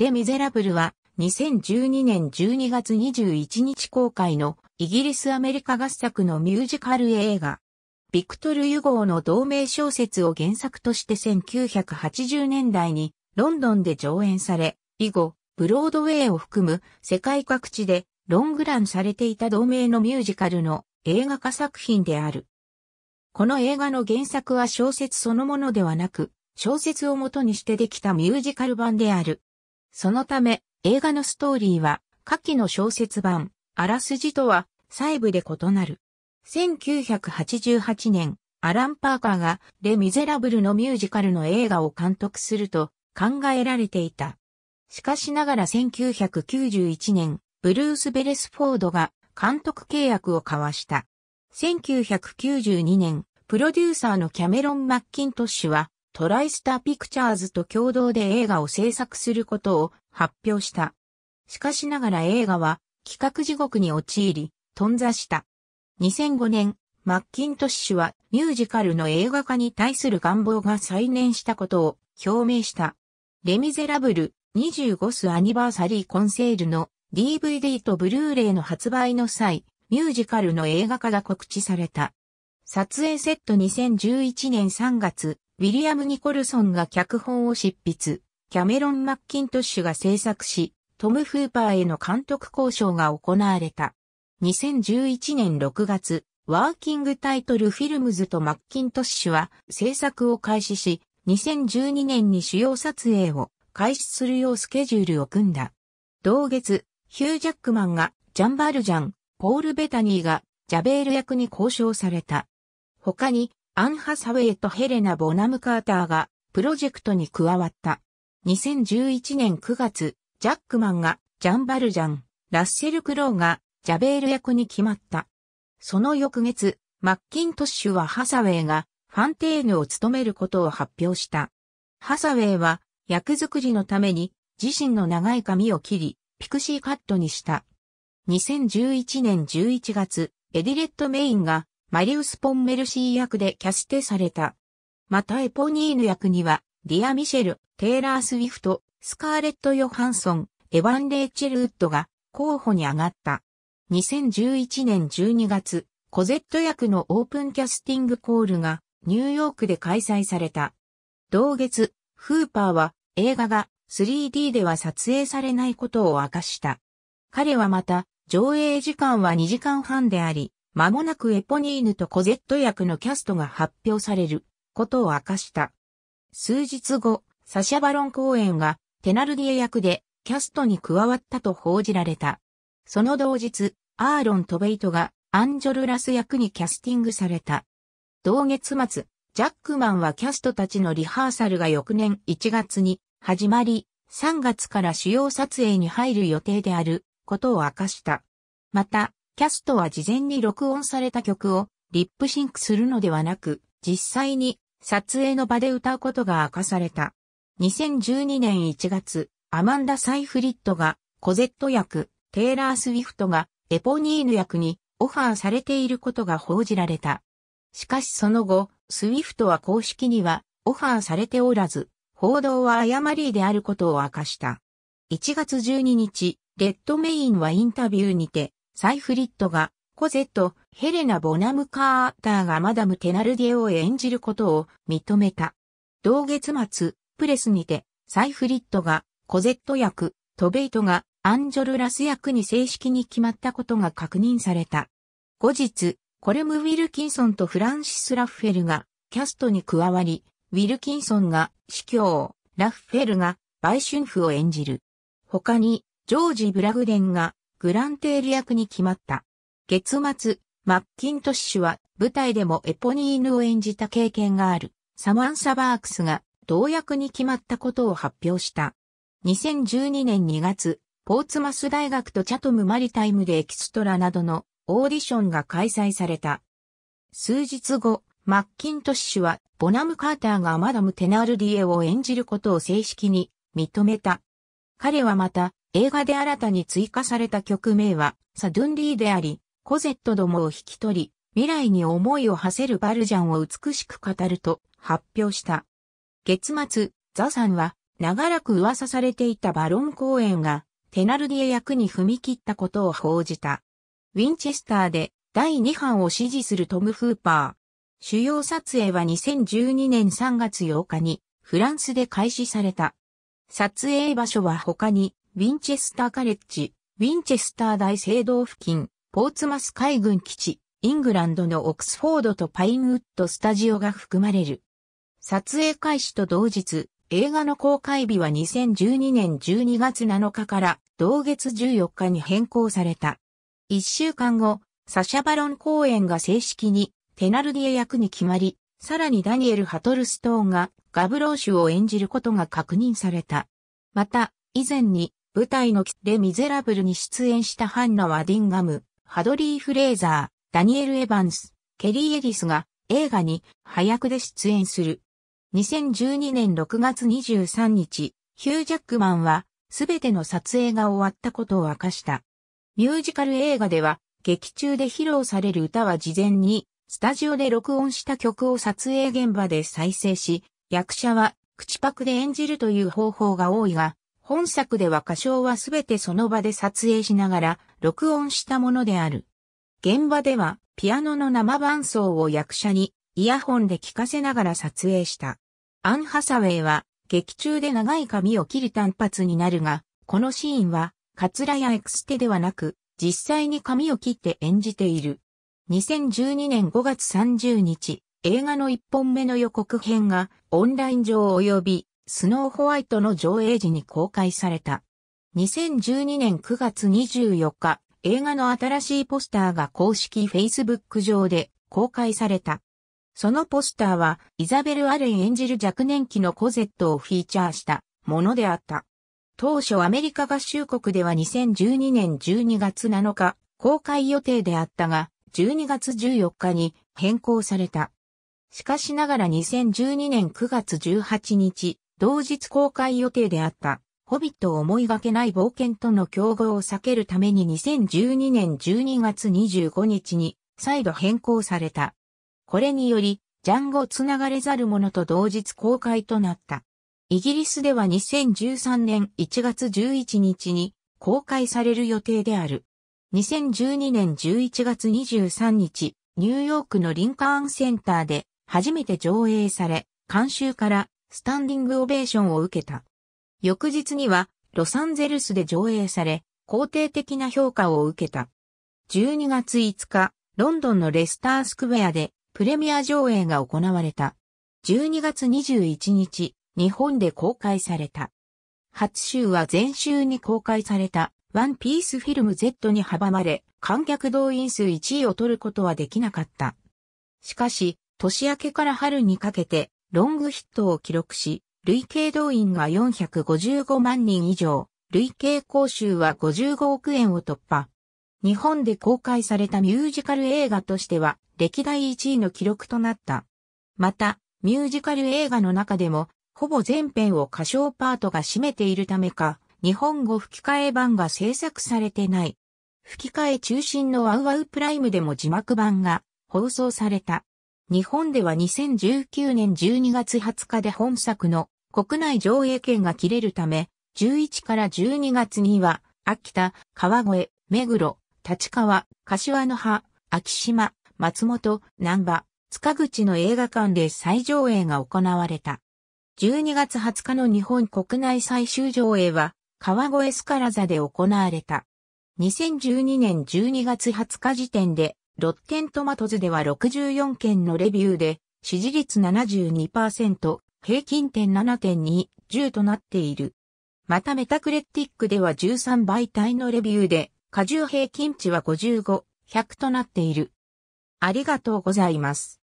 レ・ミゼラブルは2012年12月21日公開のイギリス・アメリカ合作のミュージカル映画。ビクトル・ユゴーの同名小説を原作として1980年代にロンドンで上演され、以後、ブロードウェイを含む世界各地でロングランされていた同名のミュージカルの映画化作品である。この映画の原作は小説そのものではなく、小説をもとにしてできたミュージカル版である。そのため、映画のストーリーは、下記の小説版、あらすじとは、細部で異なる。1988年、アラン・パーカーが、レ・ミゼラブルのミュージカルの映画を監督すると考えられていた。しかしながら1991年、ブルース・ベレスフォードが監督契約を交わした。1992年、プロデューサーのキャメロン・マッキントッシュはトライスターピクチャーズと共同で映画を制作することを発表した。しかしながら映画は企画地獄に陥り、頓挫した。2005年、マッキントッシュはミュージカルの映画化に対する願望が再燃したことを表明した。レミゼラブル25スアニバーサリーコンセールの DVD とブルーレイの発売の際、ミュージカルの映画化が告知された。撮影セット2011年3月、ウィリアム・ニコルソンが脚本を執筆、キャメロン・マッキントッシュが制作し、トム・フーパーへの監督交渉が行われた。2011年6月、ワーキングタイトルフィルムズとマッキントッシュは制作を開始し、2012年に主要撮影を開始するようスケジュールを組んだ。同月、ヒュー・ジャックマンがジャンバルジャン、ポール・ベタニーがジャベール役に交渉された。他にアン・ハサウェイとヘレナ・ボナム・カーターがプロジェクトに加わった。2011年9月、ジャックマンがジャン・バルジャン、ラッセル・クローがジャベール役に決まった。その翌月、マッキントッシュはハサウェイがファンテーヌを務めることを発表した。ハサウェイは役作りのために自身の長い髪を切り、ピクシーカットにした。2011年11月、エディレット・メインがマリウス・ポンメルシー役でキャステされた。またエポニーヌ役には、ディア・ミシェル、テイラー・スウィフト、スカーレット・ヨハンソン、エヴァン・レイチェル・ウッドが候補に上がった。2011年12月、コゼット役のオープンキャスティングコールがニューヨークで開催された。同月、フーパーは映画が 3D では撮影されないことを明かした。彼はまた、上映時間は2時間半であり、間もなくエポニーヌとコゼット役のキャストが発表されることを明かした。数日後、サシャバロン公演がテナルディエ役でキャストに加わったと報じられた。その同日、アーロン・トベイトがアンジョルラス役にキャスティングされた。同月末、ジャックマンはキャストたちのリハーサルが翌年1月に始まり、3月から主要撮影に入る予定であることを明かした。また、キャストは事前に録音された曲をリップシンクするのではなく、実際に撮影の場で歌うことが明かされた。2012年1月、アマンダ・サイフリットがコゼット役、テイラー・スウィフトがエポニーヌ役にオファーされていることが報じられた。しかしその後、スウィフトは公式にはオファーされておらず、報道は誤りであることを明かした。1月12日、レッドメインはインタビューにて、サイフリットが、コゼット、ヘレナ・ボナム・カーターがマダム・テナルディエを演じることを認めた。同月末、プレスにて、サイフリットが、コゼット役、トベイトが、アンジョルラス役に正式に決まったことが確認された。後日、コレム・ウィルキンソンとフランシス・ラッフェルが、キャストに加わり、ウィルキンソンが、司教、ラッフェルが、売春婦を演じる。他に、ジョージ・ブラグデンが、グランテール役に決まった。月末、マッキントッシュは舞台でもエポニーヌを演じた経験があるサマンサ・バークスが同役に決まったことを発表した。2012年2月、ポーツマス大学とチャトム・マリタイムでエキストラなどのオーディションが開催された。数日後、マッキントッシュはボナム・カーターがマダム・テナール・ディエを演じることを正式に認めた。彼はまた映画で新たに追加された曲名は、サドゥンリーであり、コゼットどもを引き取り、未来に思いを馳せるバルジャンを美しく語ると発表した。月末、ザさんは、長らく噂されていたバロン公演が、テナルディエ役に踏み切ったことを報じた。ウィンチェスターで第2版を支持するトム・フーパー。主要撮影は2012年3月8日にフランスで開始された。撮影場所は他にウィンチェスターカレッジ、ウィンチェスター大聖堂付近、ポーツマス海軍基地、イングランドのオックスフォードとパインウッドスタジオが含まれる。撮影開始と同日、映画の公開日は2012年12月7日から同月14日に変更された。一週間後、サシャバロン公演が正式にテナルディエ役に決まり、さらにダニエル・ハトルストーンがガブローシュを演じることが確認された。また、以前に舞台のキレ・ミゼラブルに出演したハンナ・ワディンガム、ハドリー・フレーザー、ダニエル・エヴァンス、ケリー・エリスが映画に早役で出演する。2012年6月23日、ヒュー・ジャックマンはすべての撮影が終わったことを明かした。ミュージカル映画では劇中で披露される歌は事前にスタジオで録音した曲を撮影現場で再生し、役者は口パクで演じるという方法が多いが、本作では歌唱はすべてその場で撮影しながら録音したものである。現場ではピアノの生伴奏を役者にイヤホンで聴かせながら撮影した。アン・ハサウェイは劇中で長い髪を切る単発になるが、このシーンはカツラやエクステではなく実際に髪を切って演じている。2012年5月30日、映画の1本目の予告編がオンライン上及びスノーホワイトの上映時に公開された。2012年9月24日、映画の新しいポスターが公式 Facebook 上で公開された。そのポスターは、イザベル・アレン演じる若年期のコゼットをフィーチャーしたものであった。当初アメリカ合衆国では2012年12月7日、公開予定であったが、12月14日に変更された。しかしながら2012年9月18日、同日公開予定であった、ホビット思いがけない冒険との競合を避けるために2012年12月25日に再度変更された。これにより、ジャンゴつながれざるものと同日公開となった。イギリスでは2013年1月11日に公開される予定である。2012年11月23日、ニューヨークのリンカーンセンターで初めて上映され、監修からスタンディングオベーションを受けた。翌日には、ロサンゼルスで上映され、肯定的な評価を受けた。12月5日、ロンドンのレスタースクウェアでプレミア上映が行われた。12月21日、日本で公開された。初週は前週に公開されたワンピースフィルム Z に阻まれ、観客動員数1位を取ることはできなかった。しかし、年明けから春にかけてロングヒットを記録し、累計動員が455万人以上、累計公衆は55億円を突破。日本で公開されたミュージカル映画としては歴代1位の記録となった。また、ミュージカル映画の中でも、ほぼ全編を歌唱パートが占めているためか、日本語吹き替え版が制作されてない。吹き替え中心のワウワウプライムでも字幕版が放送された。日本では2019年12月20日で本作の国内上映権が切れるため、11から12月には、秋田、川越、目黒、立川、柏の葉、秋島、松本、南波、塚口の映画館で再上映が行われた。12月20日の日本国内最終上映は、川越スカラ座で行われた。2012年12月20日時点で、ロッテントマトズでは64件のレビューで、支持率72%、平均点7.2、10となっている。またメタクレティックでは13倍体のレビューで、過重平均値は55、100となっている。ありがとうございます。